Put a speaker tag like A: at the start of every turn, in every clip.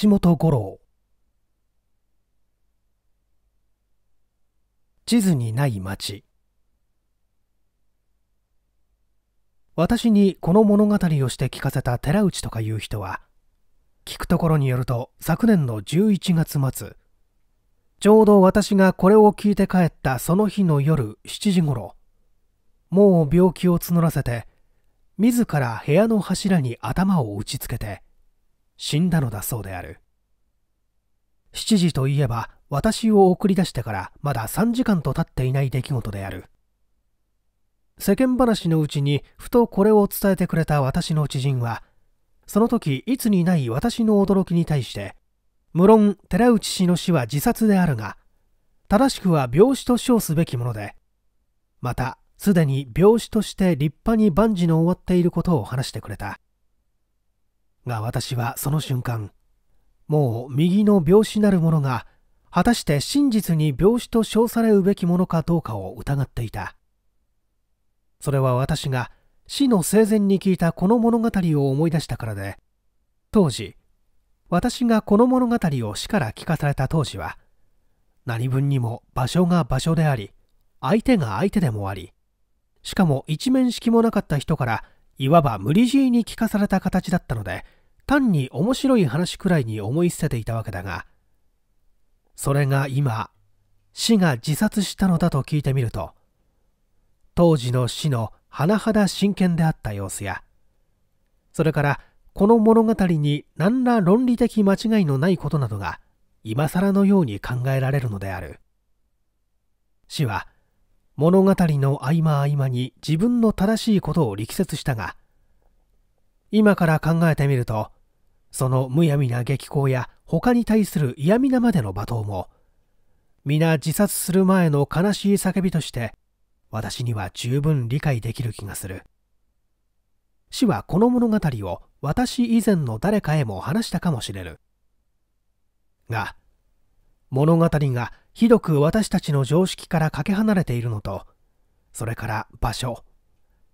A: 橋本五郎地図にない町私にこの物語をして聞かせた寺内とかいう人は聞くところによると昨年の11月末ちょうど私がこれを聞いて帰ったその日の夜7時ごろもう病気を募らせて自ら部屋の柱に頭を打ちつけて死んだのだそうである7時といえば私を送り出してからまだ3時間と経っていない出来事である世間話のうちにふとこれを伝えてくれた私の知人はその時いつにない私の驚きに対して無論寺内氏の死は自殺であるが正しくは病死と称すべきものでまたすでに病死として立派に万事の終わっていることを話してくれたが私はその瞬間、もう右の病死なるものが、果たして真実に病死と称されるべきものかどうかを疑っていた。それは私が死の生前に聞いたこの物語を思い出したからで、当時、私がこの物語を死から聞かされた当時は、何分にも場所が場所であり、相手が相手でもあり、しかも一面識もなかった人からいわば無理強いに聞かされた形だったので単に面白い話くらいに思い捨てていたわけだがそれが今死が自殺したのだと聞いてみると当時の死の甚だ真剣であった様子やそれからこの物語に何ら論理的間違いのないことなどが今更のように考えられるのである死は物語の合間合間に自分の正しいことを力説したが、今から考えてみると、そのむやみな激行や他に対する嫌味なまでの罵倒も、皆自殺する前の悲しい叫びとして、私には十分理解できる気がする。死はこの物語を私以前の誰かへも話したかもしれぬが、物語がひどく私たちの常識からかけ離れているのと、それから場所、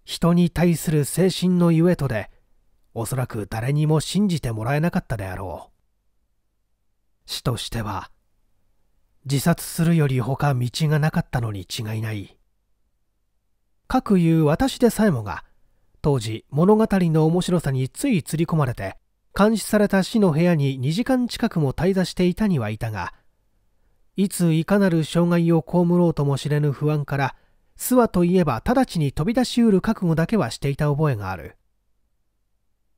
A: 人に対する精神のゆえとで、おそらく誰にも信じてもらえなかったであろう。死としては、自殺するより他道がなかったのに違いない。かくいう私でさえもが、当時物語の面白さについ釣り込まれて、監視された死の部屋に2時間近くも滞在していたにはいたが、いついかなる障害を被ろうとも知れぬ不安から、諏訪といえば直ちに飛び出しうる覚悟だけはしていた覚えがある。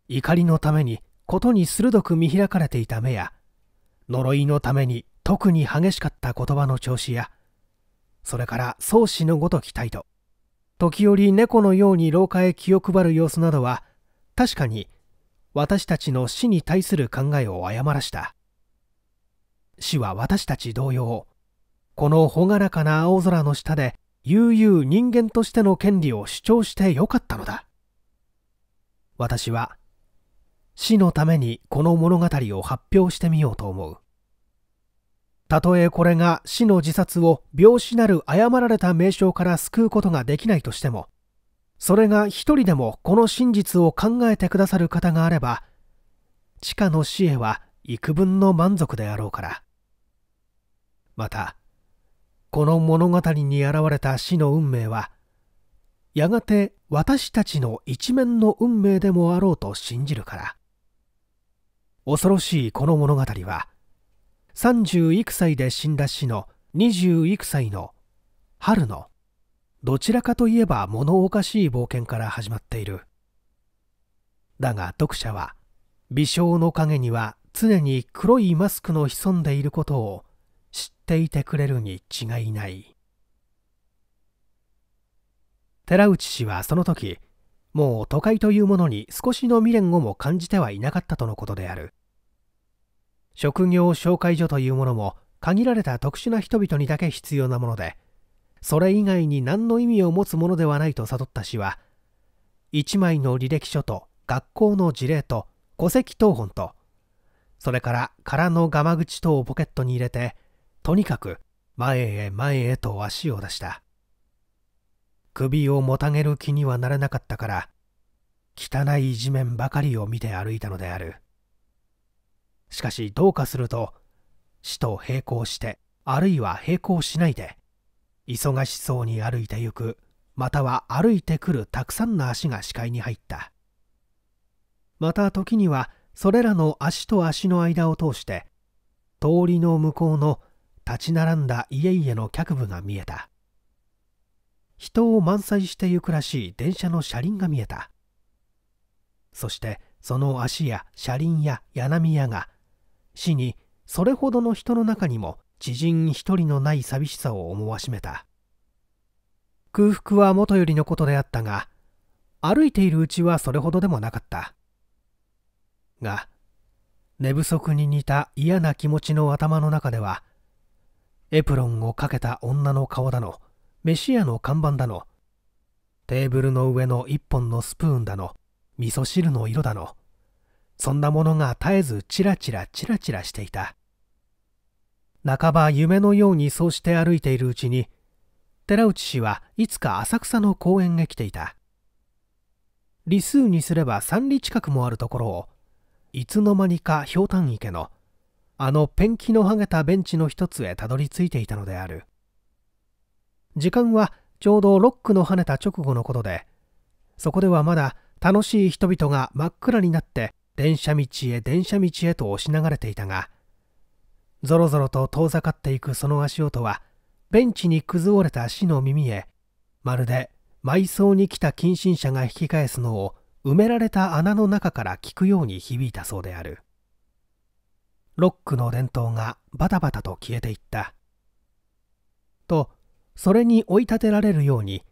A: 怒りのためにことに鋭く見開かれていた目や、呪いのために特に激しかった言葉の調子や、それから宗師のごとき態度、時折猫のように廊下へ気を配る様子などは、確かに私たちの死に対する考えを誤らした。死は私たち同様この朗らかな青空の下で悠々人間としての権利を主張してよかったのだ私は死のためにこの物語を発表してみようと思うたとえこれが死の自殺を病死なる誤られた名称から救うことができないとしてもそれが一人でもこの真実を考えてくださる方があれば地下の死へは幾分の満足であろうから。また、この物語に現れた死の運命は、やがて私たちの一面の運命でもあろうと信じるから。恐ろしいこの物語は、3 1幾歳で死んだ死の2 1幾歳の春の、どちらかといえば物おかしい冒険から始まっている。だが読者は、微笑の陰には常に黒いマスクの潜んでいることを知っていてくれるに違いない寺内氏はその時もう都会というものに少しの未練をも感じてはいなかったとのことである職業紹介所というものも限られた特殊な人々にだけ必要なものでそれ以外に何の意味を持つものではないと悟った氏は一枚の履歴書と学校の事例と戸籍謄本とそれから空のガマ口等をポケットに入れて、とにかく前へ前へと足を出した。首をもたげる気にはならなかったから、汚い地面ばかりを見て歩いたのである。しかしどうかすると、死と並行して、あるいは並行しないで、忙しそうに歩いてゆく、または歩いてくるたくさんの足が視界に入った。また時にはそれらの足と足の間を通して通りの向こうの立ち並んだ家々の脚部が見えた人を満載してゆくらしい電車の車輪が見えたそしてその足や車輪や柳屋が死にそれほどの人の中にも知人一人のない寂しさを思わしめた空腹はもとよりのことであったが歩いているうちはそれほどでもなかったが寝不足に似た嫌な気持ちの頭の中ではエプロンをかけた女の顔だの飯屋の看板だのテーブルの上の一本のスプーンだの味噌汁の色だのそんなものが絶えずチラチラチラチラしていた半ば夢のようにそうして歩いているうちに寺内氏はいつか浅草の公園へ来ていた理数にすれば3里近くもあるところをいつの間にかひょうたん池のあのペンキの剥げたベンチの一つへたどり着いていたのである時間はちょうどロックの跳ねた直後のことでそこではまだ楽しい人々が真っ暗になって電車道へ電車道へと押し流れていたがぞろぞろと遠ざかっていくその足音はベンチに崩れた死の耳へまるで埋葬に来た近親者が引き返すのを埋められた穴の中から聞くように響いたそうであるロックの伝統がバタバタと消えていったとそれに追い立てられるように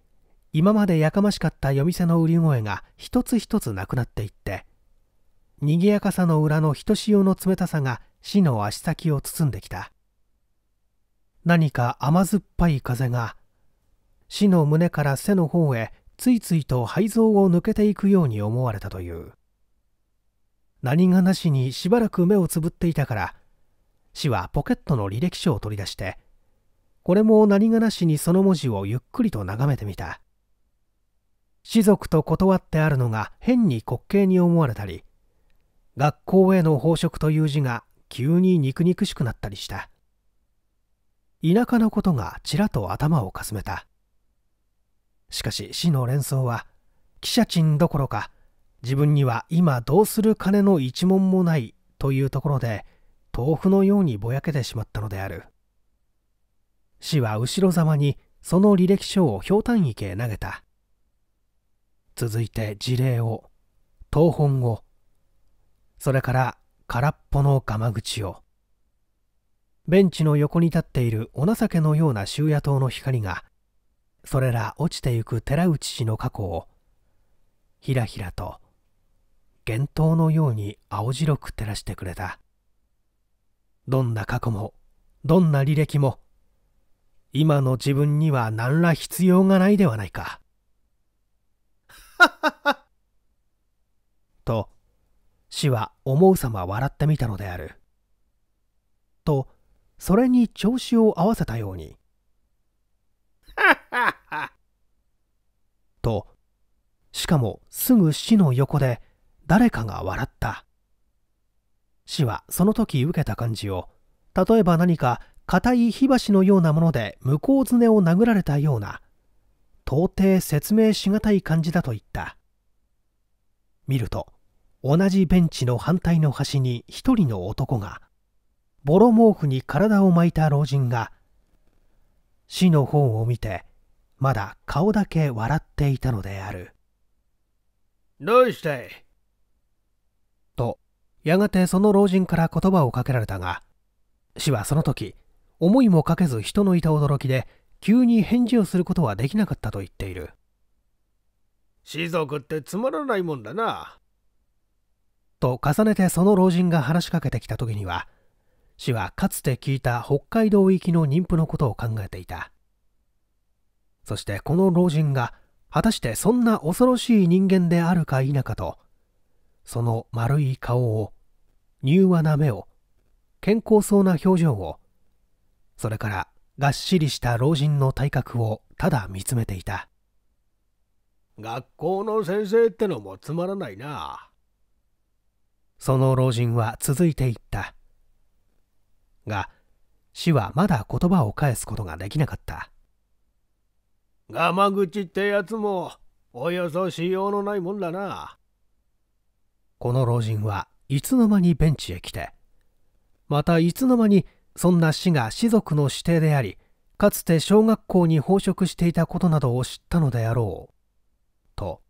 A: 今までやかましかった夜店の売り声が一つ一つなくなっていって賑やかさの裏のひとしおの冷たさが死の足先を包んできた何か甘酸っぱい風が死の胸から背の方へついついと肺臓を抜けていくように思われたという何がなしにしばらく目をつぶっていたから死はポケットの履歴書を取り出してこれも何がなしにその文字をゆっくりと眺めてみた士族と断ってあるのが変に滑稽に思われたり学校への飽食という字が急に肉々しくなったりした田舎のことがちらと頭をかすめたしかし死の連想は記者賃どころか自分には今どうする金の一文もないというところで豆腐のようにぼやけてしまったのである死は後ろざまにその履歴書をひょうたん池へ投げた続いて事例を東本をそれから空っぽのガマ口をベンチの横に立っているお情けのような終夜灯の光がそれら落ちてゆく寺内氏の過去をひらひらと幻灯のように青白く照らしてくれたどんな過去もどんな履歴も今の自分には何ら必要がないではないか と死は思うさま笑ってみたのであるとそれに調子を合わせたように と、しかもすぐ死の横で誰かが笑った。死はその時受けた感じを、例えば何か硬い火箸のようなもので向こうずねを殴られたような、到底説明しがたい感じだと言った。見ると、同じベンチの反対の端に一人の男が、ボロ毛布に体を巻いた老人が死の本を見てまだ顔だけ笑っていたのであるどうしたいとやがてその老人から言葉をかけられたが死はその時思いもかけず人のいた驚きで急に返事をすることはできなかったと言っている士族ってつまらないもんだなと重ねてその老人が話しかけてきた時には氏はかつて聞いた北海道行きの妊婦のことを考えていたそしてこの老人が果たしてそんな恐ろしい人間であるか否かとその丸い顔を柔和な目を健康そうな表情をそれからがっしりした老人の体格をただ見つめていた学校の先生ってのもつまらないなその老人は続いていったが、死はまだ言葉を返すことができなかった。がま口ってやつも、およそしようのないもんだな。この老人はいつの間にベンチへ来て、またいつの間にそんな死が士族の指定であり、かつて小学校に飽食していたことなどを知ったのであろう。と、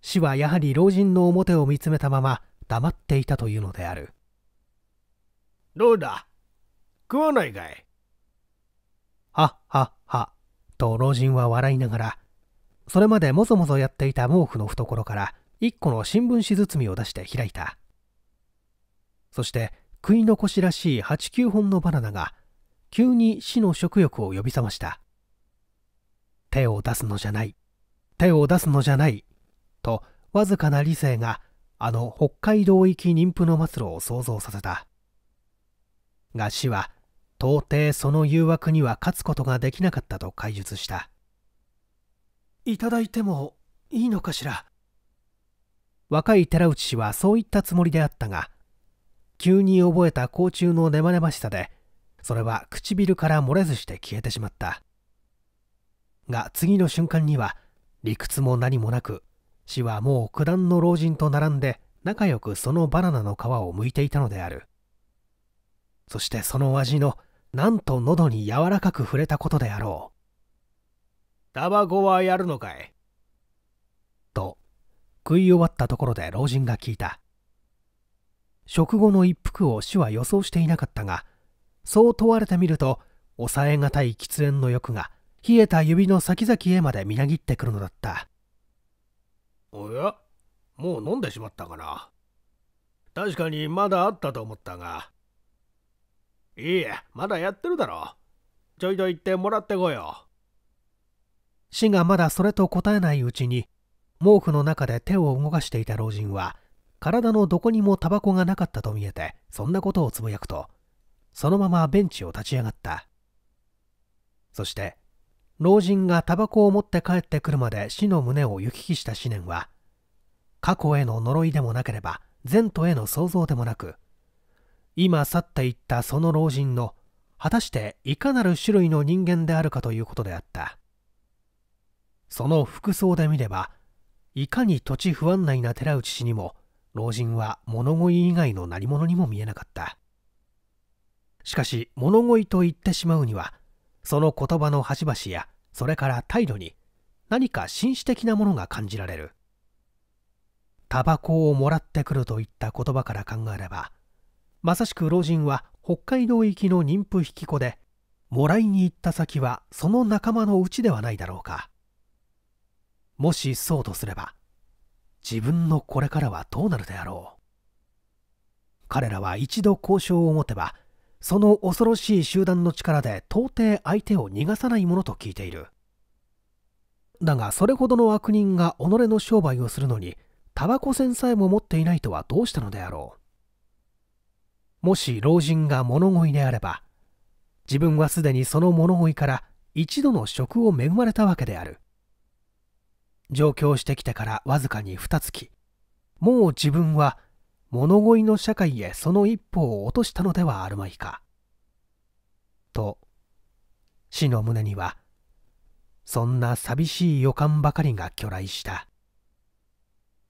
A: 死はやはり老人の表を見つめたまま黙っていたというのである。どうだ食わないかいはっはっは、と老人は笑いながら、それまでもぞもぞやっていた毛布の懐から一個の新聞紙包みを出して開いた。そして食い残しらしい八九本のバナナが急に死の食欲を呼び覚ました。手を出すのじゃない、手を出すのじゃない、とわずかな理性があの北海道行き妊婦の末路を想像させた。が死は到底その誘惑には勝つことができなかったと解述したいただいてもいいのかしら若い寺内氏はそう言ったつもりであったが急に覚えた甲虫のネバネバしさでそれは唇から漏れずして消えてしまったが次の瞬間には理屈も何もなく死はもう九段の老人と並んで仲良くそのバナナの皮を剥いていたのであるそしてその味のなんと喉に柔らかく触れたことであろう。タバコはやるのかいと、食い終わったところで老人が聞いた。食後の一服を死は予想していなかったが、そう問われてみると、抑えがたい喫煙の欲が、冷えた指の先々へまでみなぎってくるのだった。おやもう飲んでしまったかな。確かにまだあったと思ったが、いいえ、まだやってるだろ。ちょいと行ってもらってこよ。死がまだそれと答えないうちに、毛布の中で手を動かしていた老人は、体のどこにもタバコがなかったと見えて、そんなことをつぶやくと、そのままベンチを立ち上がった。そして、老人がタバコを持って帰ってくるまで死の胸を行き来した思念は、過去への呪いでもなければ、前途への想像でもなく、今去っていったその老人の果たしていかなる種類の人間であるかということであったその服装で見ればいかに土地不安内な寺内氏にも老人は物乞い以外の何者にも見えなかったしかし物乞いと言ってしまうにはその言葉の端々やそれから態度に何か紳士的なものが感じられるタバコをもらってくるといった言葉から考えればまさしく老人は北海道行きの妊婦引き子でもらいに行った先はその仲間のうちではないだろうかもしそうとすれば自分のこれからはどうなるであろう彼らは一度交渉を持てばその恐ろしい集団の力で到底相手を逃がさないものと聞いているだがそれほどの悪人が己の商売をするのにタバコ戦さえも持っていないとはどうしたのであろうもし老人が物乞いであれば自分はすでにその物乞いから一度の職を恵まれたわけである上京してきてからわずかに二月もう自分は物乞いの社会へその一歩を落としたのではあるまいか。と死の胸にはそんな寂しい予感ばかりが去来した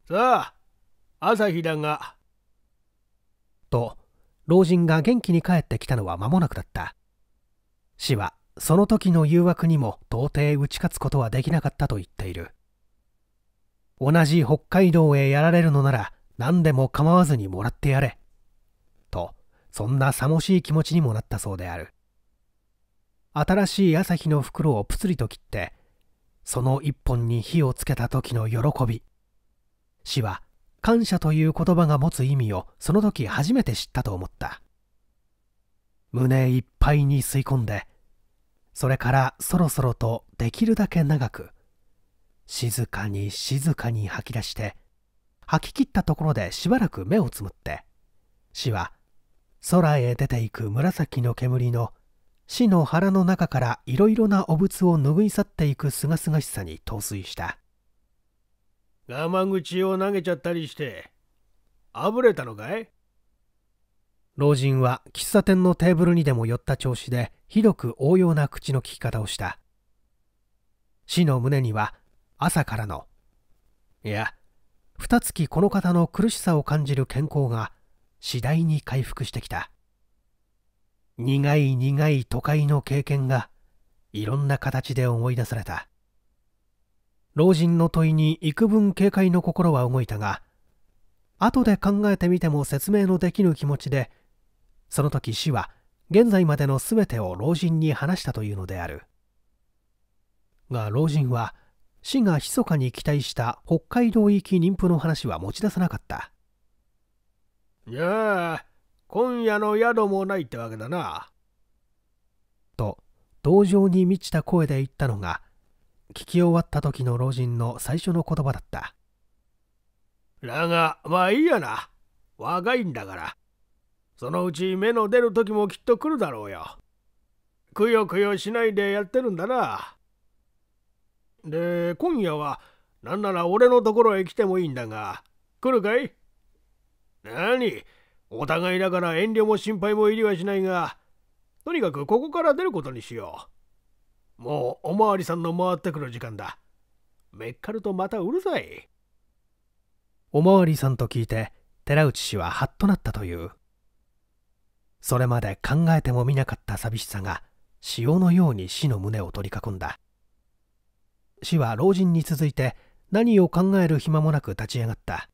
A: さあ朝日だが。と老人が元気に帰ってきたのは間もなくだった死はその時の誘惑にも到底打ち勝つことはできなかったと言っている同じ北海道へやられるのなら何でも構わずにもらってやれとそんなさもしい気持ちにもなったそうである新しい朝日の袋をプツリと切ってその一本に火をつけた時の喜び死は感謝という言葉が持つ意味をその時初めて知ったと思った胸いっぱいに吸い込んでそれからそろそろとできるだけ長く静かに静かに吐き出して吐き切ったところでしばらく目をつむって死は空へ出ていく紫の煙の死の腹の中からいろいろな汚物を拭い去っていくすがすがしさに陶酔したガマ口を投げちゃったりして、あぶれたのかい老人は喫茶店のテーブルにでも寄った調子で、ひどく応用な口の利き方をした。死の胸には、朝からの、いや、二月この方の苦しさを感じる健康が、次第に回復してきた。苦い苦い都会の経験が、いろんな形で思い出された。老人の問いに幾分警戒の心は動いたが後で考えてみても説明のできぬ気持ちでその時死は現在までの全てを老人に話したというのであるが老人は死が密かに期待した北海道行き妊婦の話は持ち出さなかったいや今夜の宿もないってわけだなと同情に満ちた声で言ったのが聞き終わった時の老人の最初の言葉だった。だが、まあいいやな。若いんだから。そのうち目の出る時もきっと来るだろうよ。くよくよしないでやってるんだな。で、今夜は、なんなら俺のところへ来てもいいんだが、来るかい何お互いだから遠慮も心配もいりはしないが、とにかくここから出ることにしよう。もうおまわりさんの回ってくる時間だ。めっかるとまたうるさい。おまわりさんと聞いて寺内氏はハッとなったという。それまで考えてもみなかった寂しさが潮のように死の胸を取り囲んだ。死は老人に続いて何を考える暇もなく立ち上がった。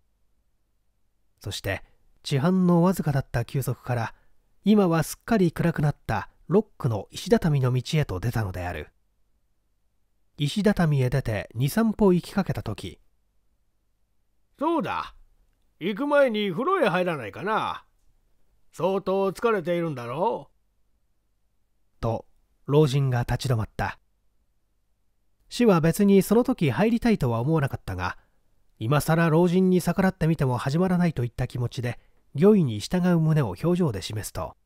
A: そして、地半のわずかだった休息から今はすっかり暗くなったロックの石畳の道へと出たのである石畳へ出て23歩行きかけた時そうだ行く前に風呂へ入らないかな相当疲れているんだろうと老人が立ち止まった死は別にその時入りたいとは思わなかったが今更老人に逆らってみても始まらないといった気持ちで御意に従う旨を表情で示すと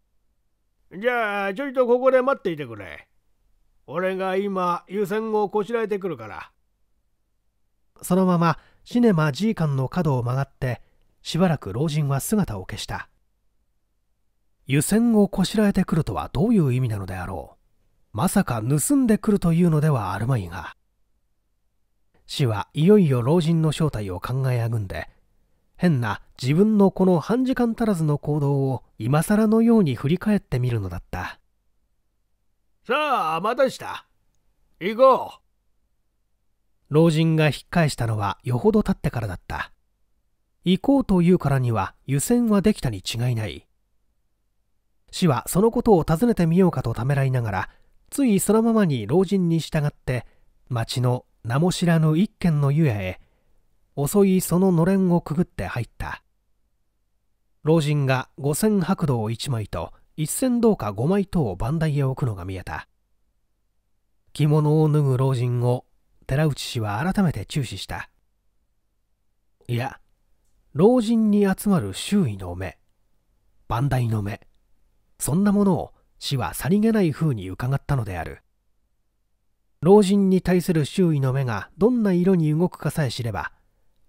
A: じゃあちょいとここで待っていてくれ俺が今湯煎をこしらえてくるからそのままシネマ G 館の角を曲がってしばらく老人は姿を消した湯煎をこしらえてくるとはどういう意味なのであろうまさか盗んでくるというのではあるまいが死はいよいよ老人の正体を考えあぐんで変な自分のこの半時間足らずの行動を今更のように振り返ってみるのだったさあまたした行こう老人が引っ返したのはよほど経ってからだった行こうというからには湯煎はできたに違いない死はそのことを尋ねてみようかとためらいながらついそのままに老人に従って町の名も知らぬ一軒の湯屋へ遅いそののれんをくぐって入った老人が五千白銅1枚と一千銅貨5枚とを番台へ置くのが見えた着物を脱ぐ老人を寺内氏は改めて注視したいや老人に集まる周囲の目番台の目そんなものを死はさりげない風に伺ったのである老人に対する周囲の目がどんな色に動くかさえ知れば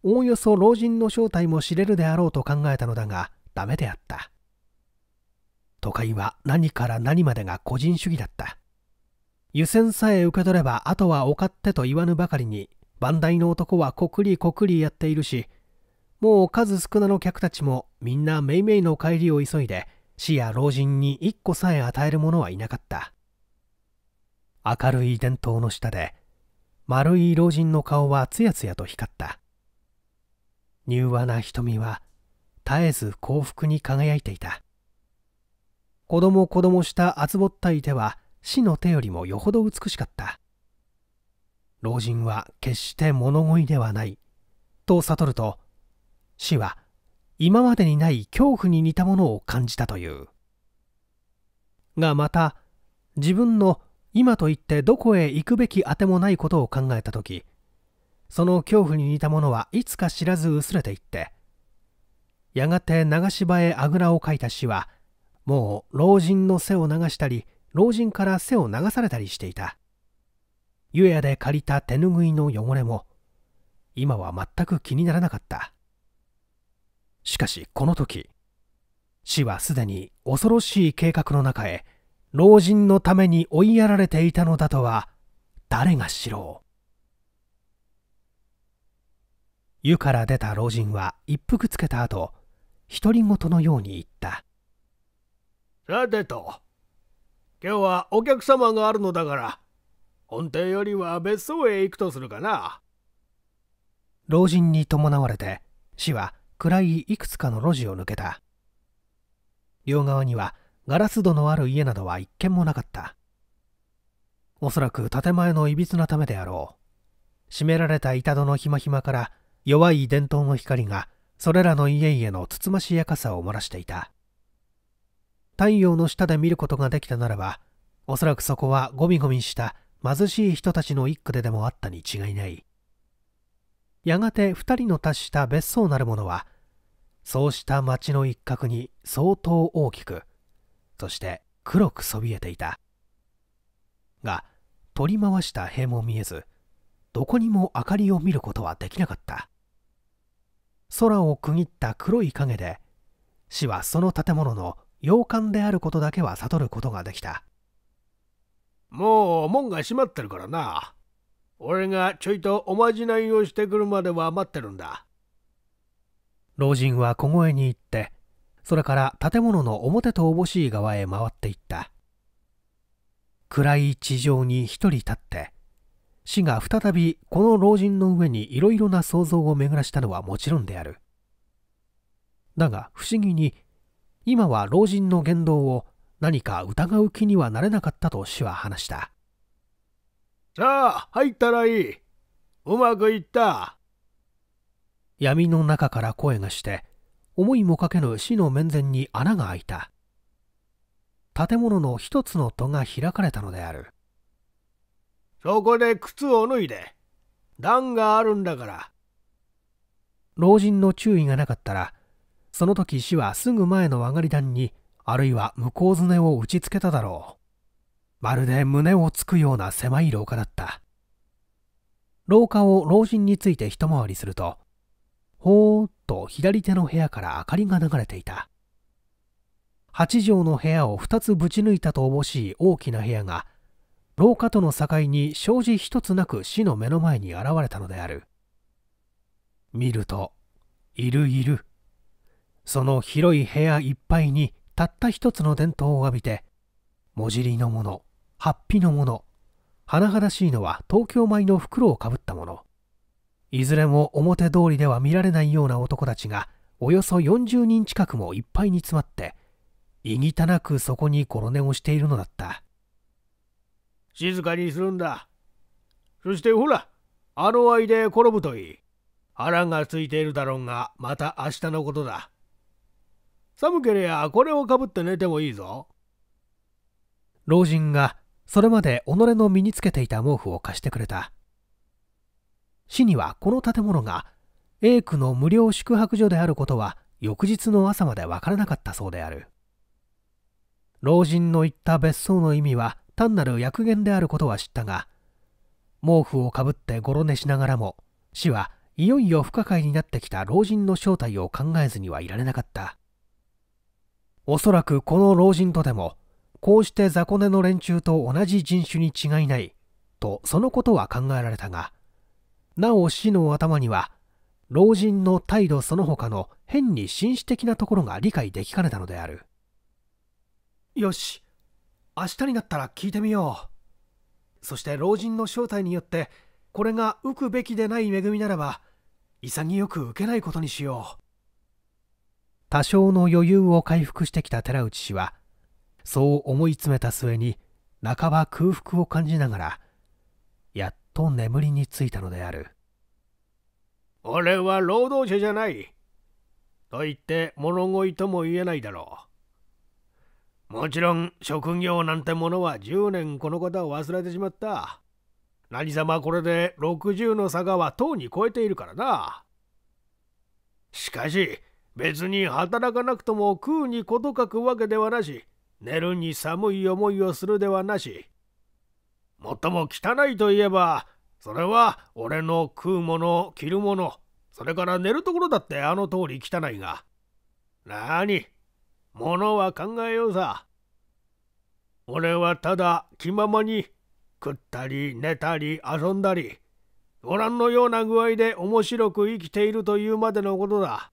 A: おおよそ老人の正体も知れるであろうと考えたのだがダメであった都会は何から何までが個人主義だった湯煎さえ受け取ればあとはお勝手と言わぬばかりに番台の男はこくりこくりやっているしもう数少なの客たちもみんなめいめいの帰りを急いで死や老人に一個さえ与える者はいなかった明るい伝統の下で丸い老人の顔はつやつやと光った柔和な瞳は絶えず幸福に輝いていた子供子供した厚ぼったい手は死の手よりもよほど美しかった老人は決して物乞いではないと悟ると死は今までにない恐怖に似たものを感じたというがまた自分の今といってどこへ行くべきあてもないことを考えた時その恐怖に似たものはいつか知らず薄れていってやがて長芝へあぐらをかいた死はもう老人の背を流したり老人から背を流されたりしていた湯屋で借りた手ぬぐいの汚れも今は全く気にならなかったしかしこの時死はすでに恐ろしい計画の中へ老人のために追いやられていたのだとは誰が知ろう湯から出た老人は一服つけた後独り言のように言ったさてと今日はお客様があるのだから本店よりは別荘へ行くとするかな老人に伴われて市は暗いいくつかの路地を抜けた両側にはガラス戸のある家などは一軒もなかったおそらく建前のいびつなためであろう閉められた板戸のひまひまから弱い伝統の光がそれらの家々のつつましやかさを漏らしていた太陽の下で見ることができたならばおそらくそこはゴミゴミした貧しい人たちの一区ででもあったに違いないやがて2人の達した別荘なるものはそうした町の一角に相当大きくそして黒くそびえていたが取り回した塀も見えずどこにも明かりを見ることはできなかった空を区切った黒い影で死はその建物の洋館であることだけは悟ることができたもう門が閉まってるからな俺がちょいとおまじないをしてくるまでは待ってるんだ老人は小声に行ってそれから建物の表とおぼしい側へ回っていった暗い地上に一人立って死が再びこの老人の上にいろいろな想像を巡らしたのはもちろんである。だが不思議に今は老人の言動を何か疑う気にはなれなかったと死は話した。じゃあ入ったらいい。うまくいった。闇の中から声がして思いもかけぬ死の面前に穴が開いた建物の一つの戸が開かれたのであるそこで靴を脱いで。段があるんだから。老人の注意がなかったら、その時死はすぐ前の上がり段に、あるいは向こうすねを打ちつけただろう。まるで胸をつくような狭い廊下だった。廊下を老人について一回りすると、ほーっと左手の部屋から明かりが流れていた。八畳の部屋を2つぶち抜いたとおぼしい大きな部屋が廊下との境に障子一つなく死の目の前に現れたのである見るといるいるその広い部屋いっぱいにたった一つの伝統を浴びてもじりのものはっぴのもの甚だしいのは東京米の袋をかぶったものいずれも表通りでは見られないような男たちがおよそ40人近くもいっぱいに詰まっていぎたなくそこに転寝をしているのだった静かにするんだ。そしてほら、あの愛で転ぶといい。腹がついているだろうが、また明日のことだ。寒けりゃこれをかぶって寝てもいいぞ。老人がそれまで己の身につけていた毛布を貸してくれた。市にはこの建物が A 区の無料宿泊所であることは翌日の朝まで分からなかったそうである。老人の言った別荘の意味は単なる薬源であることは知ったが毛布をかぶってごろ寝しながらも死はいよいよ不可解になってきた老人の正体を考えずにはいられなかったおそらくこの老人とでもこうして雑魚寝の連中と同じ人種に違いないとそのことは考えられたがなお死の頭には老人の態度その他の変に紳士的なところが理解できかねたのであるよし明日になったら聞いてみようそして老人の正体によってこれが受くべきでない恵みならば潔く受けないことにしよう多少の余裕を回復してきた寺内氏はそう思い詰めた末に半ば空腹を感じながらやっと眠りについたのである俺は労働者じゃないと言って物乞いとも言えないだろうもちろん職業なんてものは10年この方を忘れてしまった何様これで60の差がはとうに超えているからなしかし別に働かなくとも食うに事欠くわけではなし寝るに寒い思いをするではなしもっとも汚いといえばそれは俺の食うもの着るものそれから寝るところだってあの通り汚いがなにものは考えようさ。俺はただ気ままに食ったり寝たり遊んだりご覧のような具合で面白く生きているというまでのことだ。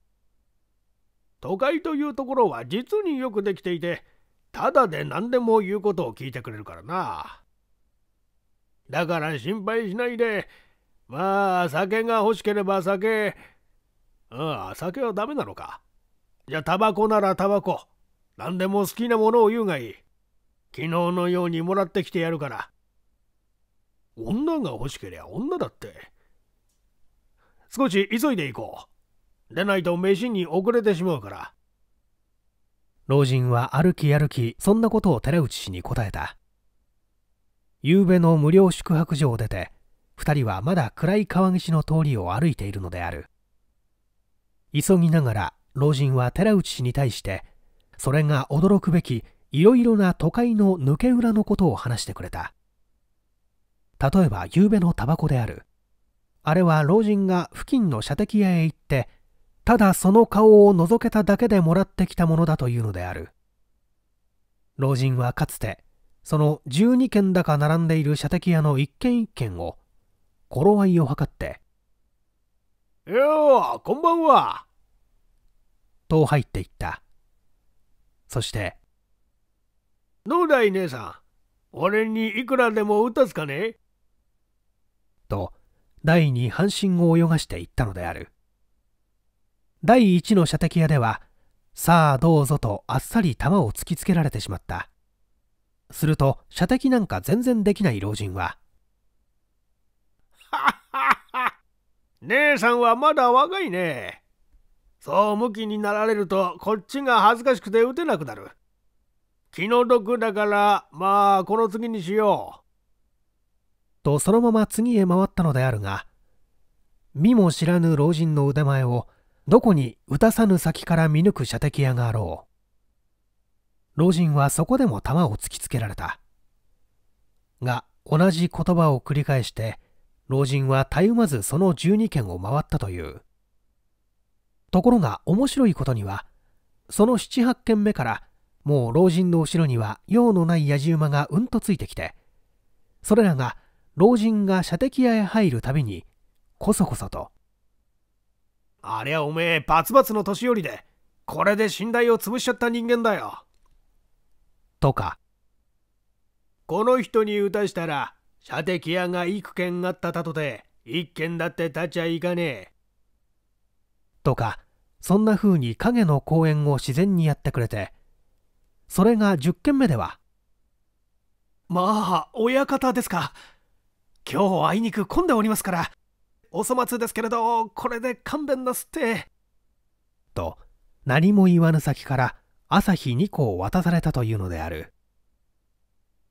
A: 都会というところは実によくできていてただで何でも言うことを聞いてくれるからな。だから心配しないでまあ酒が欲しければ酒ああ酒はダメなのかじゃあタバコならタバコ何でも好きなものを言うがいい。昨日のようにもらってきてやるから。女が欲しけりゃ女だって。少し急いで行こう。でないと飯に遅れてしまうから。老人は歩き歩き、そんなことを寺内氏に答えた。夕べの無料宿泊所を出て、2人はまだ暗い川岸の通りを歩いているのである急ぎながら老人は寺内氏に対してそれが驚くべきいろいろな都会の抜け裏のことを話してくれた例えば夕べのタバコであるあれは老人が付近の射的屋へ行ってただその顔を覗けただけでもらってきたものだというのである老人はかつてその12軒だか並んでいる射的屋の一軒一軒を頃合いを図って「ようこんばんは」と入っていったそして「どうだい姉さん俺にいくらでも打たすかね?」と第二半身を泳がしていったのである第一の射的屋ではさあどうぞとあっさり弾を突きつけられてしまったすると射的なんか全然できない老人は「ははは姉さんはまだ若いねそう向きになられるとこっちが恥ずかしくて打てなくなる。気の毒だからまあこの次にしよう。とそのまま次へ回ったのであるが見も知らぬ老人の腕前をどこに打たさぬ先から見抜く射的屋があろう老人はそこでも弾を突きつけられたが同じ言葉を繰り返して老人はたゆまずその12軒を回ったというところが面白いことにはその78軒目からもう老人の後ろには用のないやじ馬がうんとついてきてそれらが老人が射的屋へ入るたびにこそこそと「ありゃおめえバツバツの年寄りでこれで信頼を潰しちゃった人間だよ」とか「この人に打たしたら射的屋が幾軒あったたとて一軒だって立っちゃいかねえ」とかそんな風に影の公演を自然にやってくれてそれが10軒目ではまあ親方ですか今日あいにく混んでおりますからお粗末ですけれどこれで勘弁なすってと何も言わぬ先から朝日2個を渡されたというのである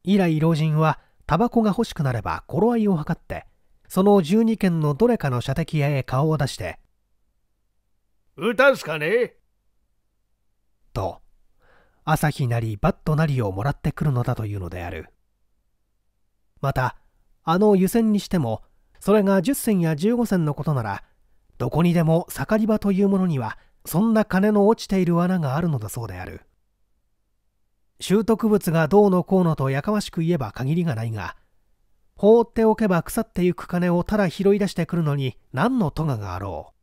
A: 以来老人はタバコが欲しくなれば頃合いを図ってその12件のどれかの射的屋へ顔を出して歌すかねと、朝日なりバットなりをもらってくるのだというのである。また、あの湯煎にしても、それが10銭や15銭のことなら、どこにでも盛り場というものには、そんな金の落ちている罠があるのだそうである。拾得物がどうのこうのとやかましく言えば限りがないが、放っておけば腐ってゆく金をただ拾い出してくるのに何の咎があろう。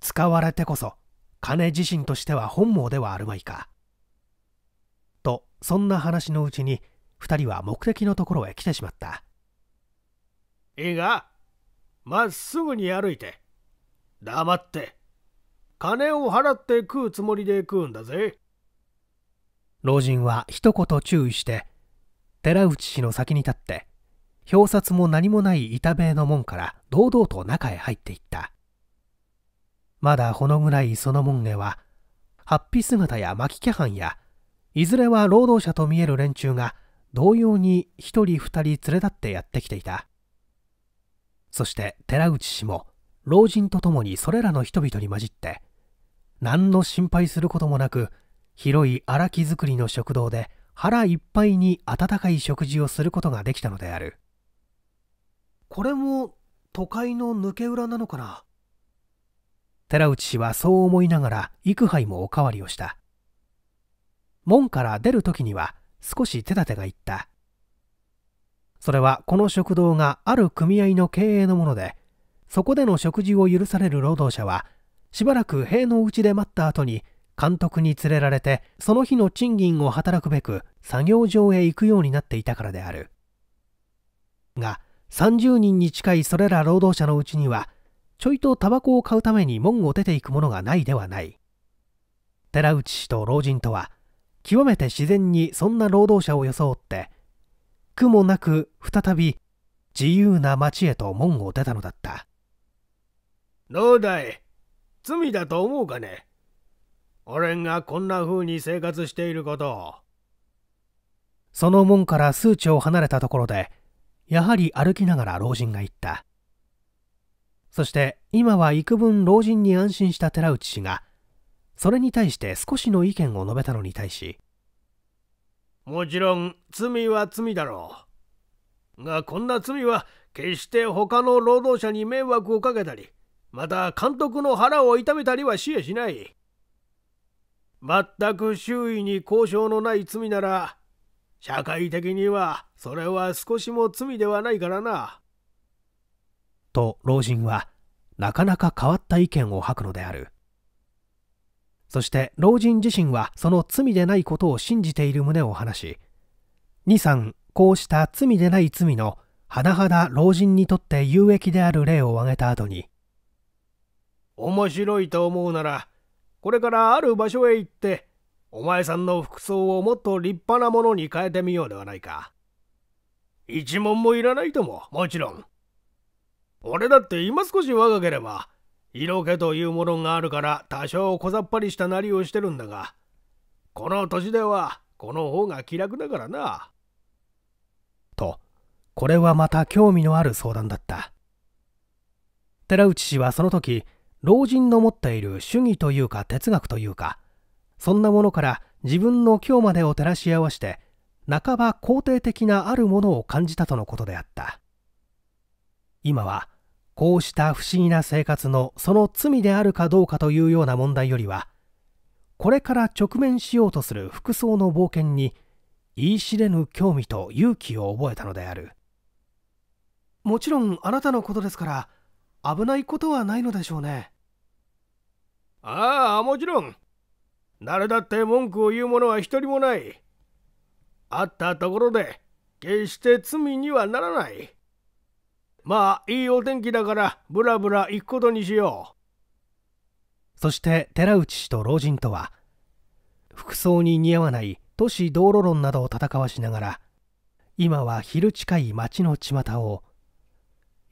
A: 使われてこそ金自身としては本望ではあるまいか。とそんな話のうちに2人は目的のところへ来てしまったいいがまっすぐに歩いて黙って金を払って食うつもりで食うんだぜ老人は一言注意して寺内氏の先に立って表札も何もない板塀の門から堂々と中へ入っていったまだほの暗いその門へは、はっぴ姿や巻き気班や、いずれは労働者と見える連中が、同様に一人二人連れ立ってやってきていた。そして寺内氏も、老人と共にそれらの人々に混じって、何の心配することもなく、広い荒木造りの食堂で腹いっぱいに温かい食事をすることができたのである。これも都会の抜け裏なのかな寺内氏はそう思いながら幾杯もおかわりをした門から出る時には少し手立てがいったそれはこの食堂がある組合の経営のものでそこでの食事を許される労働者はしばらく塀の内で待った後に監督に連れられてその日の賃金を働くべく作業場へ行くようになっていたからであるが30人に近いそれら労働者のうちにはちょいとタバコを買うために門を出ていくものがないではない寺内氏と老人とは極めて自然にそんな労働者を装って苦もなく再び自由な町へと門を出たのだったどうだい罪だと思うかね俺がこんな風に生活していることをその門から数値を離れたところでやはり歩きながら老人が言ったそして今は幾分老人に安心した寺内氏がそれに対して少しの意見を述べたのに対しもちろん罪は罪だろうがこんな罪は決して他の労働者に迷惑をかけたりまた監督の腹を痛めたりはしやしない全く周囲に交渉のない罪なら社会的にはそれは少しも罪ではないからなと老人はなかなか変わった意見を吐くのであるそして老人自身はその罪でないことを信じている旨を話し二三こうした罪でない罪の甚だ老人にとって有益である例を挙げた後に面白いと思うならこれからある場所へ行ってお前さんの服装をもっと立派なものに変えてみようではないか一文もいらないとももちろん俺だって今少し若ければ色気というものがあるから多少小ざっぱりしたなりをしてるんだがこの年ではこの方が気楽だからな。とこれはまた興味のある相談だった寺内氏はその時老人の持っている主義というか哲学というかそんなものから自分の今日までを照らし合わせて半ば肯定的なあるものを感じたとのことであった今はこうした不思議な生活のその罪であるかどうかというような問題よりは、これから直面しようとする服装の冒険に、言い知れぬ興味と勇気を覚えたのである。もちろんあなたのことですから、危ないことはないのでしょうね。ああ、もちろん。誰だって文句を言う者は一人もない。あったところで、決して罪にはならない。まあいいお天気だからブラブラ行くことにしようそして寺内氏と老人とは服装に似合わない都市道路論などを戦わしながら今は昼近い町の巷を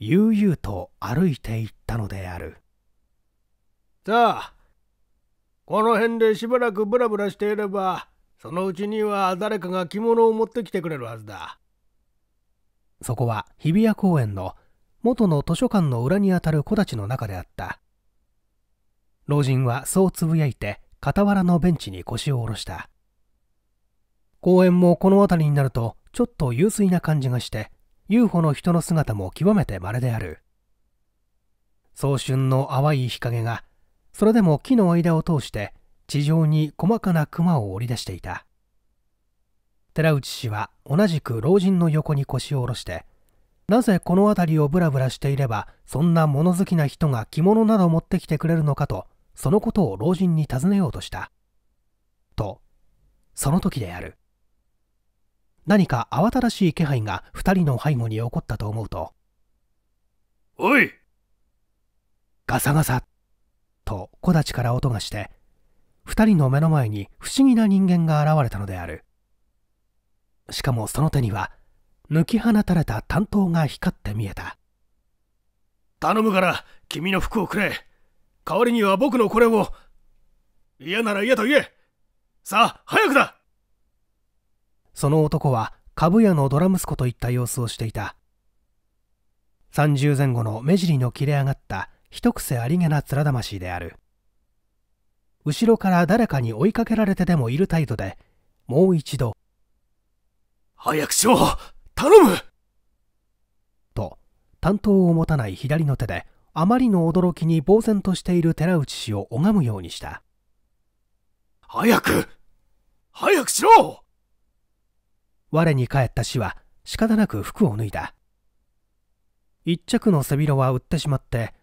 A: 悠々と歩いていったのであるさあこの辺でしばらくブラブラしていればそのうちには誰かが着物を持ってきてくれるはずだそこは日比谷公園の元の図書館の裏にあたる木立の中であった老人はそうつぶやいて傍らのベンチに腰を下ろした公園もこの辺りになるとちょっと幽水な感じがして UFO の人の姿も極めて稀である早春の淡い日陰がそれでも木の間を通して地上に細かな熊を織り出していた寺内氏は同じく老人の横に腰を下ろしてなぜこの辺りをブラブラしていればそんな物好きな人が着物など持ってきてくれるのかとそのことを老人に尋ねようとしたとその時である何か慌ただしい気配が2人の背後に起こったと思うと「おい!」ガサガサと木立から音がして2人の目の前に不思議な人間が現れたのであるしかもその手には「抜き放たれた担当が光って見えた頼むから君の服をくれ代わりには僕のこれを嫌なら嫌と言えさあ早くだその男は株屋のドラ息子といった様子をしていた30前後の目尻の切れ上がった一癖ありげな面魂である後ろから誰かに追いかけられてでもいる態度でもう一度早くしろ頼むと担当を持たない左の手であまりの驚きに呆然としている寺内氏を拝むようにした早く早くしろ我に返った死は仕方なく服を脱いだ一着の背広は売ってしまって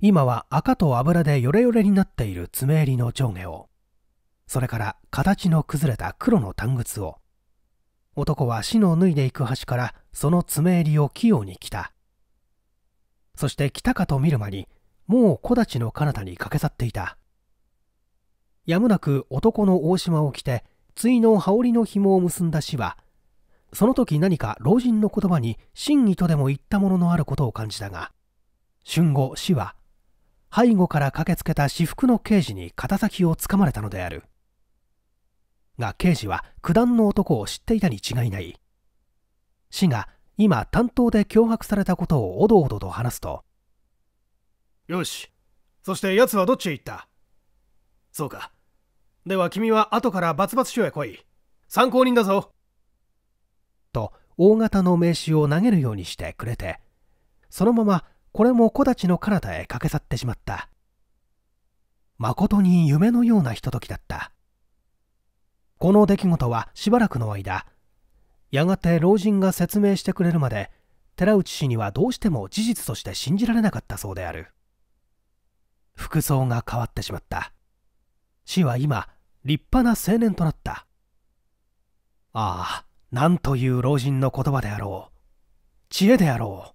A: 今は赤と油でヨレヨレになっている爪襟の上下をそれから形の崩れた黒の短靴を男は死の脱いでいく端からその爪襟を器用に来たそして来たかと見る間にもう木立の彼方に駆け去っていたやむなく男の大島を着て対の羽織の紐を結んだ死はその時何か老人の言葉に真偽とでも言ったもののあることを感じたが瞬後死は背後から駆けつけた私服の刑事に肩先をつかまれたのであるが刑事は九段の男を知っていたに違いない死が今担当で脅迫されたことをおどおどと話すとよしそして奴はどっちへ行ったそうかでは君は後からバツバツ署へ来い参考人だぞと大型の名刺を投げるようにしてくれてそのままこれも木立の彼方へ駆け去ってしまったまことに夢のようなひとときだったこの出来事はしばらくの間やがて老人が説明してくれるまで寺内氏にはどうしても事実として信じられなかったそうである服装が変わってしまった氏は今立派な青年となったああなんという老人の言葉であろう知恵であろう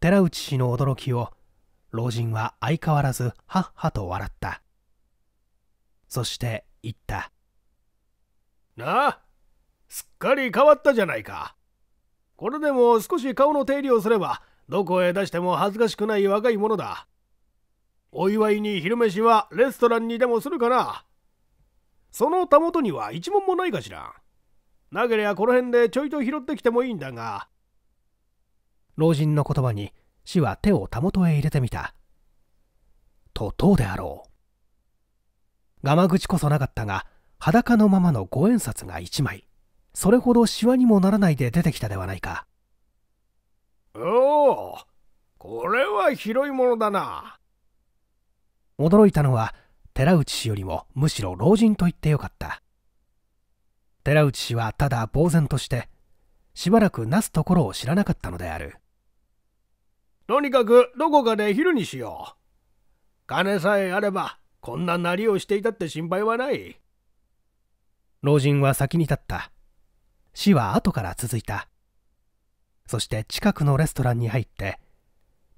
A: 寺内氏の驚きを老人は相変わらずはっはと笑ったそして言ったなあすっかり変わったじゃないかこれでも少し顔の手入れをすればどこへ出しても恥ずかしくない若いものだお祝いに昼飯はレストランにでもするかなそのたもとには一文もないかしらなけりゃこの辺でちょいと拾ってきてもいいんだが老人の言葉に死は手をたもとへ入れてみたとどうであろうがま口こそなかったが裸のままの五円札が1枚それほどシワにもならないで出てきたではないかおおこれは広いものだな驚いたのは寺内氏よりもむしろ老人と言ってよかった寺内氏はただ呆然としてしばらくなすところを知らなかったのであるとにかくどこかで昼にしよう金さえあればこんななりをしていたって心配はない老人は先に立った死は後から続いたそして近くのレストランに入って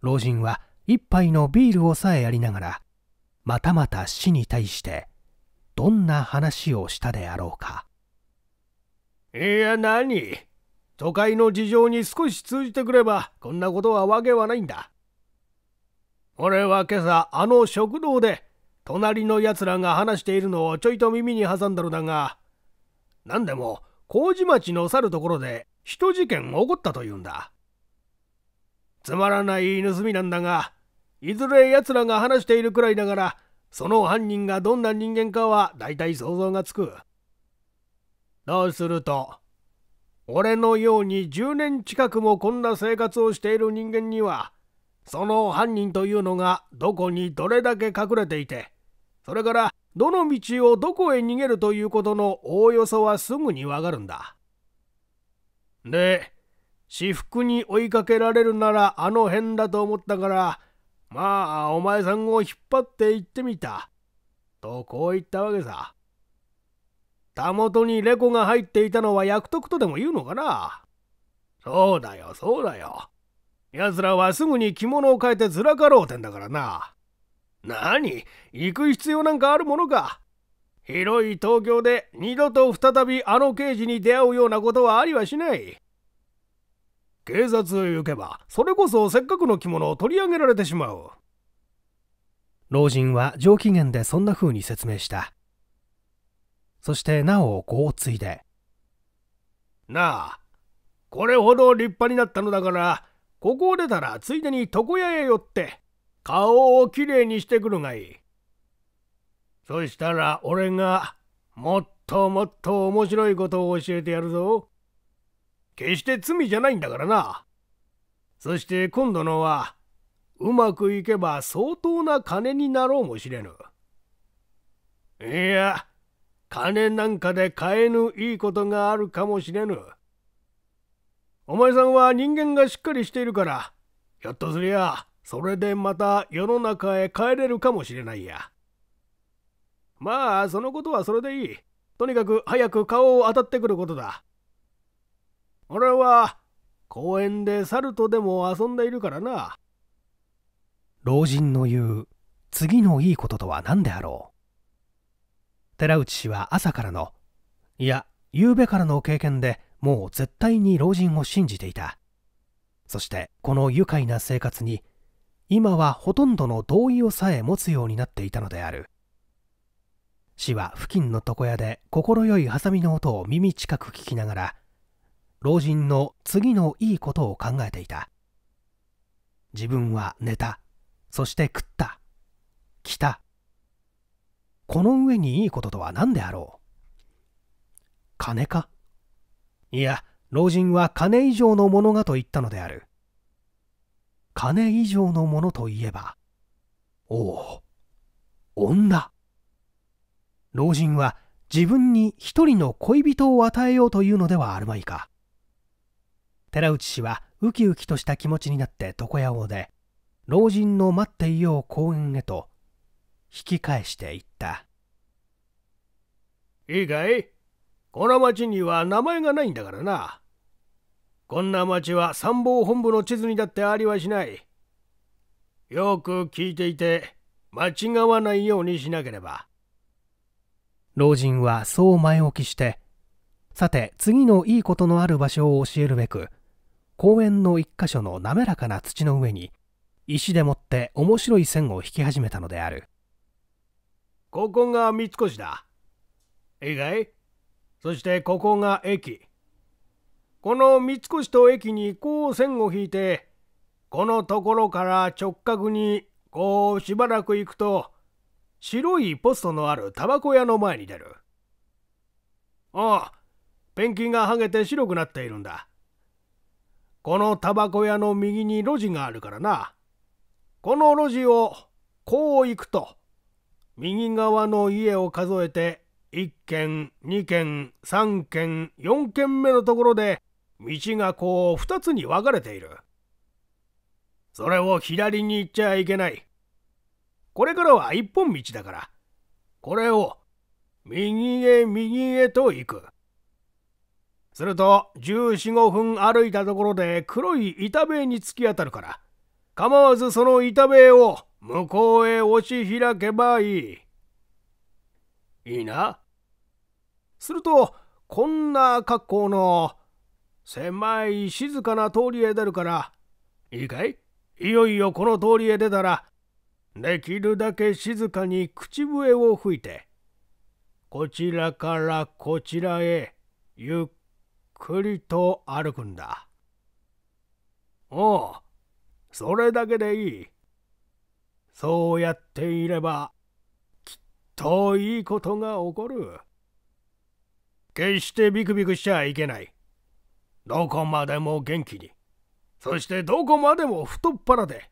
A: 老人は一杯のビールをさえやりながらまたまた死に対してどんな話をしたであろうかいや何都会の事情に少し通じてくればこんなことはわけはないんだ俺は今朝あの食堂で隣のやつらが話しているのをちょいと耳に挟んだのだが何でも麹町の去るところで人事件起こったというんだつまらない盗みなんだがいずれ奴らが話しているくらいだからその犯人がどんな人間かは大体想像がつくそうすると俺のように10年近くもこんな生活をしている人間にはその犯人というのがどこにどれだけ隠れていてそれからどの道をどこへ逃げるということのおおよそはすぐにわかるんだ。で、私服に追いかけられるならあの辺だと思ったから、まあお前さんを引っ張って行ってみた。とこう言ったわけさ。たもとにレコが入っていたのは役得とでも言うのかなそうだよ、そうだよ。奴らはすぐに着物を変えてずらかろうてんだからな。何行く必要なんかあるものか広い東京で二度と再びあの刑事に出会うようなことはありはしない警察へ行けばそれこそせっかくの着物を取り上げられてしまう老人は上機嫌でそんな風に説明したそしてなおこう継いでなあこれほど立派になったのだからここを出たらついでに床屋へ寄って顔をきれいにしてくるがいい。そしたら俺がもっともっと面白いことを教えてやるぞ。決して罪じゃないんだからな。そして今度のはうまくいけば相当な金になろうもしれぬ。いや、金なんかで買えぬいいことがあるかもしれぬ。お前さんは人間がしっかりしているから、ひょっとすりゃ、それでまた世の中へ帰れるかもしれないや。まあ、そのことはそれでいい。とにかく早く顔を当たってくることだ。俺は公園で猿とでも遊んでいるからな。老人の言う次のいいこととは何であろう。寺内氏は朝からの、いや、夕べからの経験でもう絶対に老人を信じていた。そしてこの愉快な生活に今はほとんどの同意をさえ持つようになっていたのである死は付近の床屋で快いハサミの音を耳近く聞きながら老人の次のいいことを考えていた自分は寝たそして食った着たこの上にいいこととは何であろう金かいや老人は金以上のものがと言ったのである金以上のものといえばおお女老人は自分に一人の恋人を与えようというのではあるまいか寺内氏はウキウキとした気持ちになって床屋を出老人の待っていよう公園へと引き返していったいいかいこの町には名前がないんだからなこんな町は参謀本部の地図にだってありはしない。よく聞いていて、間違わないようにしなければ。老人はそう前置きして、さて次のいいことのある場所を教えるべく、公園の一箇所の滑らかな土の上に、石でもって面白い線を引き始めたのである。ここが三越だ。いいかいそしてここが駅。この三越と駅にこう線を引いてこのところから直角にこうしばらく行くと白いポストのあるタバコ屋の前に出るああペンキが剥げて白くなっているんだこのタバコ屋の右に路地があるからなこの路地をこう行くと右側の家を数えて1軒2軒3軒4軒目のところで道がこう2つに分かれている。それを左に行っちゃいけない。これからは一本道だから、これを右へ右へと行く。すると14、5分歩いたところで黒い板塀に突き当たるから、構わずその板塀を向こうへ押し開けばいい。いいな。すると、こんな格好の狭い静かな通りへ出るからいいかいいよいよこの通りへ出たらできるだけ静かに口笛を吹いてこちらからこちらへゆっくりと歩くんだおうそれだけでいいそうやっていればきっといいことが起こる決してビクビクしちゃいけないどこまでも元気にそしてどこまでも太っ腹で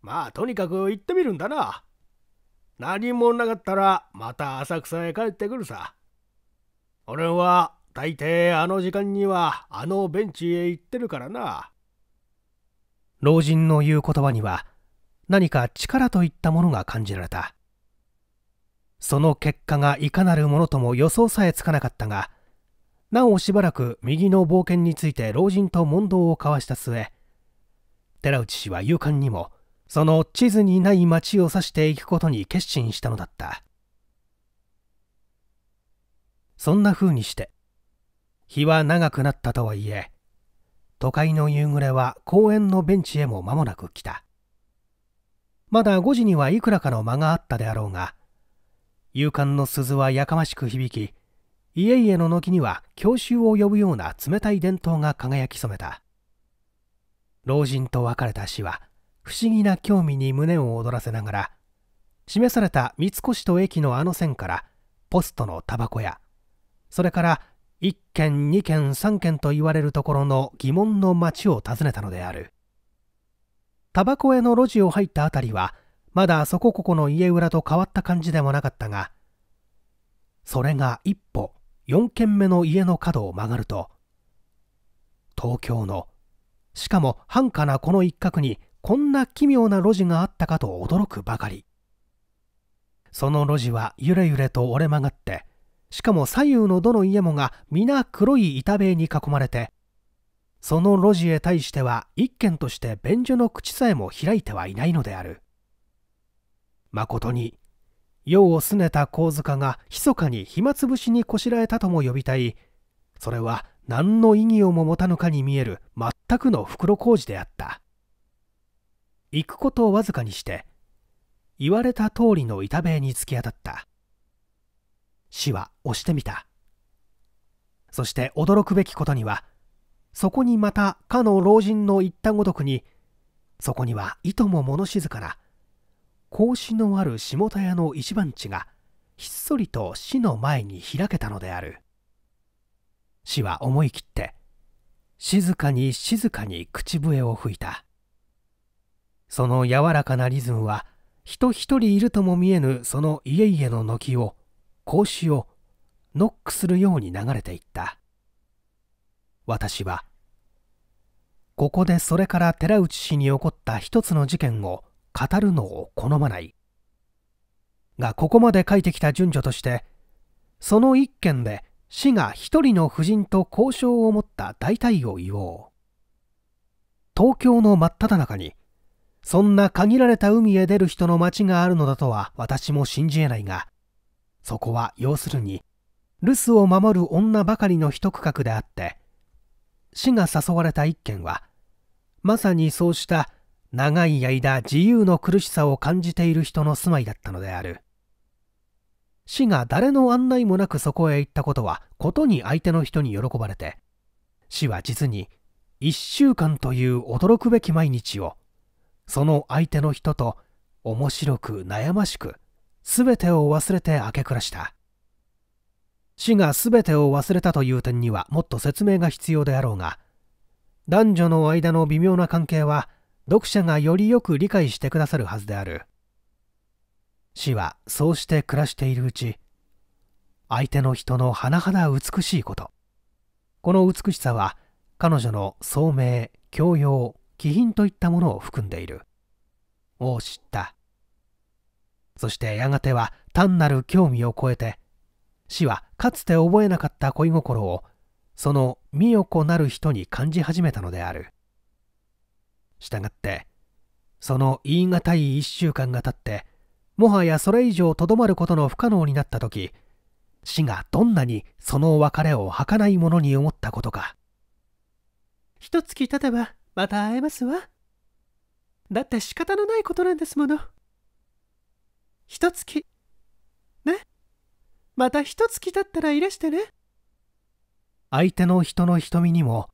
A: まあとにかく行ってみるんだな何もなかったらまた浅草へ帰ってくるさ俺は大抵あの時間にはあのベンチへ行ってるからな老人の言う言葉には何か力といったものが感じられたその結果がいかなるものとも予想さえつかなかったがなおしばらく右の冒険について老人と問答を交わした末寺内氏は勇敢にもその地図にない町を指していくことに決心したのだったそんな風にして日は長くなったとはいえ都会の夕暮れは公園のベンチへも間もなく来たまだ5時にはいくらかの間があったであろうが、勇敢の鈴はやかましく響き、家々の軒には郷愁を呼ぶような冷たい伝統が輝き染めた老人と別れた死は不思議な興味に胸を躍らせながら示された三越と駅のあの線からポストのタバコやそれから1軒2軒3軒と言われるところの疑問の町を訪ねたのであるタバコへの路地を入った辺りはまだそこここの家裏と変わった感じでもなかったがそれが一歩4軒目の家の角を曲がると東京のしかも繁華なこの一角にこんな奇妙な路地があったかと驚くばかりその路地はゆれゆれと折れ曲がってしかも左右のどの家もが皆黒い板塀に囲まれてその路地へ対しては一軒として便所の口さえも開いてはいないのであるまことに世をすねた神塚が密かに暇つぶしにこしらえたとも呼びたいそれは何の意義をも持たぬかに見える全くの袋小路であった行くことをわずかにして言われた通りの板塀に突き当たった死は押してみたそして驚くべきことにはそこにまたかの老人の言ったごとくにそこにはいとも物静かな格子のある下田屋の一番地がひっそりと死の前に開けたのである死は思い切って静かに静かに口笛を吹いたその柔らかなリズムは人一人いるとも見えぬその家々の軒を格子をノックするように流れていった私はここでそれから寺内氏に起こった一つの事件を語るのを好まないがここまで書いてきた順序としてその一件で死が一人の夫人と交渉を持った大体を言おう東京の真っ只中にそんな限られた海へ出る人の町があるのだとは私も信じえないがそこは要するに留守を守る女ばかりの一区画であって死が誘われた一件はまさにそうした長い間自由の苦しさを感じている人の住まいだったのである死が誰の案内もなくそこへ行ったことはことに相手の人に喜ばれて死は実に1週間という驚くべき毎日をその相手の人と面白く悩ましく全てを忘れて明け暮らした死が全てを忘れたという点にはもっと説明が必要であろうが男女の間の微妙な関係は読者がよりよく理解してくださるはずである死はそうして暮らしているうち相手の人の甚だ美しいことこの美しさは彼女の聡明教養気品といったものを含んでいるを知ったそしてやがては単なる興味を超えて死はかつて覚えなかった恋心をその美代子なる人に感じ始めたのであるしたがってその言い難い1週間が経ってもはやそれ以上とどまることの不可能になった時死がどんなにその別れを儚いものに思ったことか一月経てばまた会えますわだって仕方のないことなんですもの一月ねまた一月経ったらいらしてね相手の人の瞳にも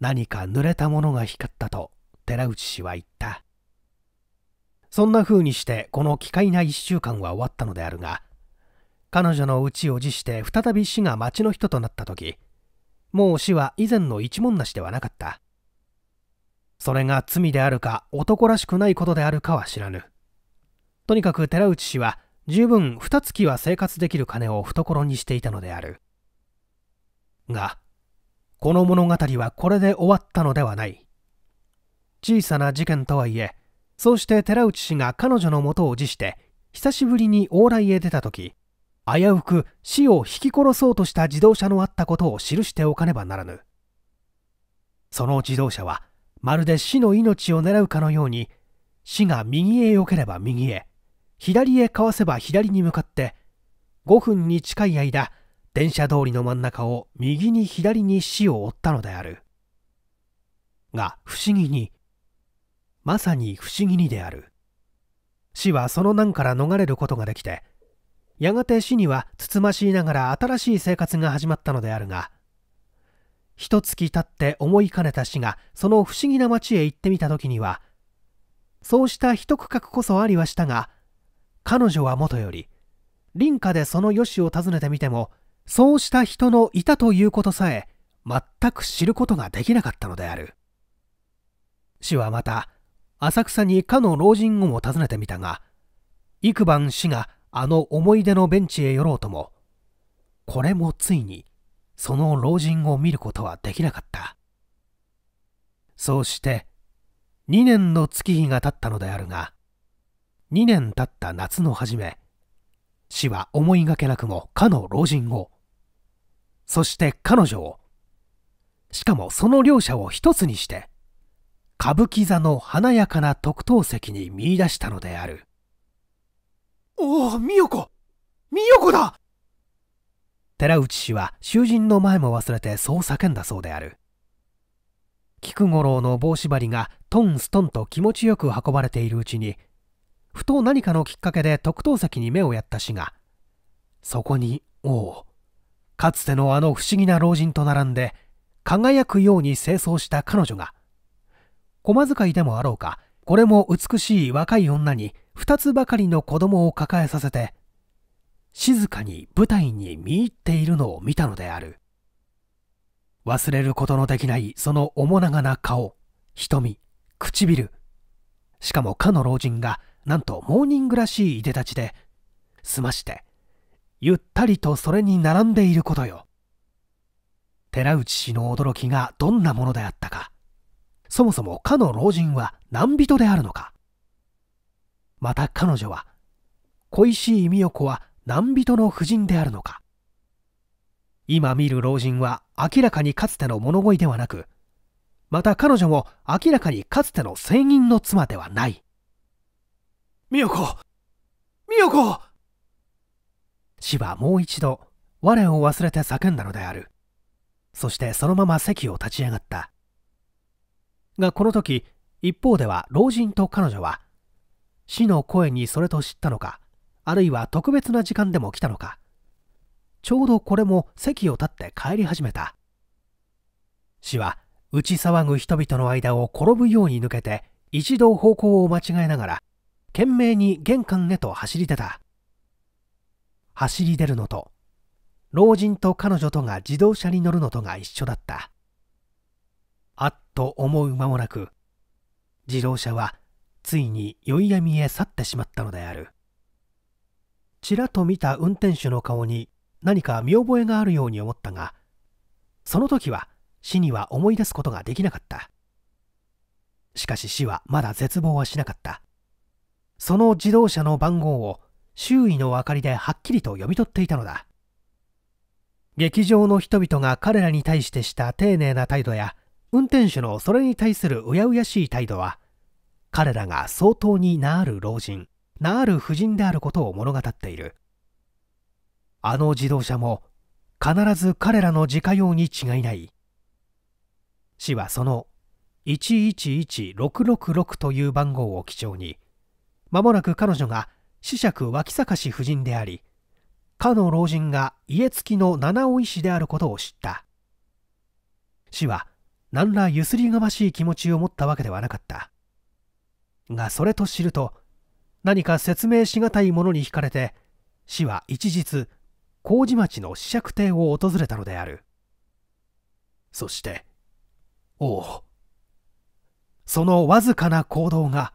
A: 何か濡れたものが光ったと寺内氏は言ったそんな風にしてこの奇怪な1週間は終わったのであるが彼女の家を辞して再び死が町の人となった時もう死は以前の一文なしではなかったそれが罪であるか男らしくないことであるかは知らぬとにかく寺内氏は十分二月は生活できる金を懐にしていたのであるがこの物語はこれで終わったのではない小さな事件とはいえそうして寺内氏が彼女のもとを辞して久しぶりに往来へ出た時危うく死をひき殺そうとした自動車のあったことを記しておかねばならぬその自動車はまるで死の命を狙うかのように死が右へよければ右へ左へかわせば左に向かって5分に近い間電車通りの真ん中を右に左に死を追ったのであるが不思議にまさに不思議にである死はその難から逃れることができてやがて死にはつつましいながら新しい生活が始まったのであるが一月たって思いかねた死がその不思議な町へ行ってみた時にはそうした一区画こそありはしたが彼女はもとより隣家でそのよしを訪ねてみてもそうした人のいたということさえ全く知ることができなかったのである死はまた浅草にかの老人をも訪ねてみたが幾晩死があの思い出のベンチへ寄ろうともこれもついにその老人を見ることはできなかったそうして2年の月日が経ったのであるが2年経った夏の初め死は思いがけなくもかの老人をそして彼女をしかもその両者を一つにして歌舞伎座の華やかな特等席に見出したのであるおお美代子美代子だ寺内氏は囚人の前も忘れてそう叫んだそうである菊五郎の棒縛りがトンストンと気持ちよく運ばれているうちにふと何かのきっかけで特等席に目をやった氏がそこにおおかつてのあの不思議な老人と並んで輝くように清掃した彼女が駒使いでもあろうか、これも美しい若い女に2つばかりの子供を抱えさせて、静かに舞台に見入っているのを見たのである。忘れることのできないその面長な顔、瞳、唇。しかもかの老人が、なんとモーニングらしいいでたちで、すまして、ゆったりとそれに並んでいることよ。寺内氏の驚きがどんなものであったか。そもそもかの老人は何人であるのかまた彼女は恋しい美代子は何人の夫人であるのか今見る老人は明らかにかつての物乞いではなくまた彼女も明らかにかつての聖人の妻ではない美代子美代子死はもう一度我を忘れて叫んだのであるそしてそのまま席を立ち上がったがこの時一方では老人と彼女は死の声にそれと知ったのかあるいは特別な時間でも来たのかちょうどこれも席を立って帰り始めた死は打ち騒ぐ人々の間を転ぶように抜けて一度方向を間違えながら懸命に玄関へと走り出た走り出るのと老人と彼女とが自動車に乗るのとが一緒だったと思う間もなく自動車はついに宵闇へ去ってしまったのであるちらと見た運転手の顔に何か見覚えがあるように思ったがその時は死には思い出すことができなかったしかし死はまだ絶望はしなかったその自動車の番号を周囲の明かりではっきりと読み取っていたのだ劇場の人々が彼らに対してした丁寧な態度や運転手のそれに対するうやうやしい態度は彼らが相当に名ある老人名ある婦人であることを物語っているあの自動車も必ず彼らの自家用に違いない市はその111666という番号を基調にまもなく彼女が子爵脇坂氏夫人でありかの老人が家付きの七尾医師であることを知った市は何らゆすりがましい気持ちを持ったわけではなかったがそれと知ると何か説明しがたいものに惹かれて市は一日麹町の試着亭を訪れたのであるそしておおそのわずかな行動が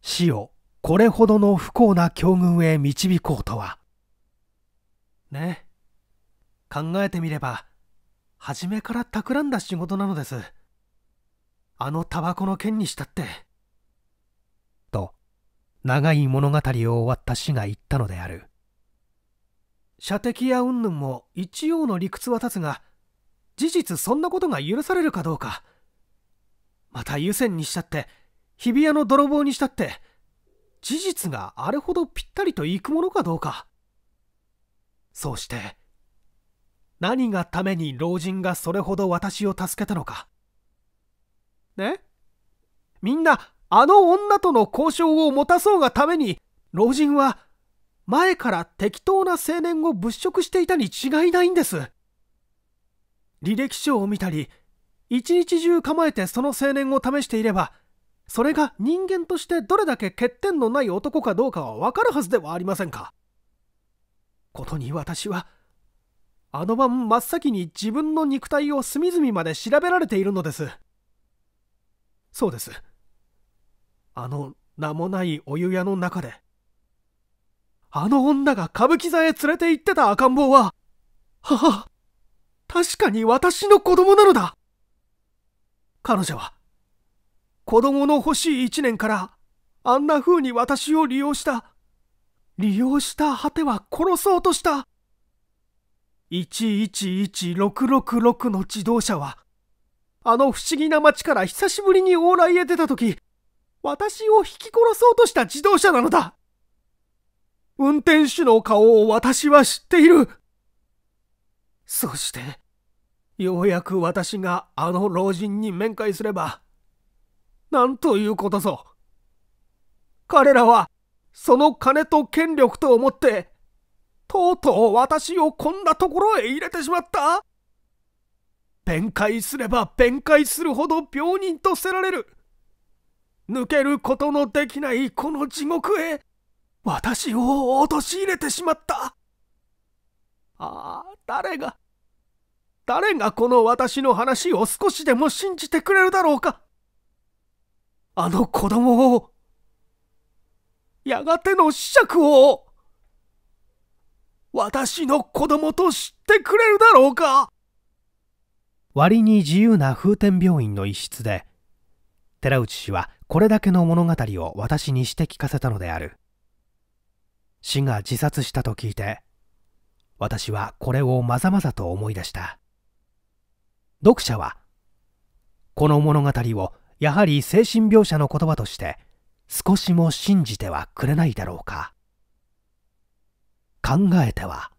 A: 死をこれほどの不幸な境遇へ導こうとはね考えてみれば初めから企んだ仕事なのですあのタバコの件にしたってと長い物語を終わった死が言ったのである射的や云々も一応の理屈は立つが事実そんなことが許されるかどうかまた湯煎にしたって日比谷の泥棒にしたって事実があれほどぴったりといくものかどうかそうして何がために老人がそれほど私を助けたのかねみんなあの女との交渉を持たそうがために老人は前から適当な青年を物色していたに違いないんです履歴書を見たり一日中構えてその青年を試していればそれが人間としてどれだけ欠点のない男かどうかは分かるはずではありませんかことに私はあの晩真っ先に自分の肉体を隅々まで調べられているのですそうですあの名もないお湯屋の中であの女が歌舞伎座へ連れて行ってた赤ん坊は母、は確かに私の子供なのだ彼女は子供の欲しい一年からあんな風に私を利用した利用した果ては殺そうとした111666の自動車は、あの不思議な町から久しぶりに往来へ出た時、私を引き殺そうとした自動車なのだ。運転手の顔を私は知っている。そして、ようやく私があの老人に面会すれば、なんということぞ。彼らは、その金と権力と思って、とうとう私をこんなところへ入れてしまった弁解すれば弁解するほど病人とせられる抜けることのできないこの地獄へ私を陥れてしまったああ誰が誰がこの私の話を少しでも信じてくれるだろうかあの子供をやがての子爵を私の子供と知ってくれるだろうか割に自由な風天病院の一室で寺内氏はこれだけの物語を私にして聞かせたのである死が自殺したと聞いて私はこれをまざまざと思い出した読者はこの物語をやはり精神描写の言葉として少しも信じてはくれないだろうか考えては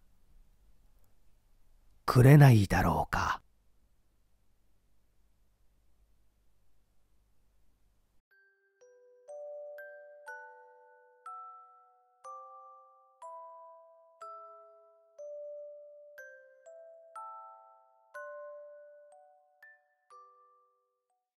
A: くれないだろうか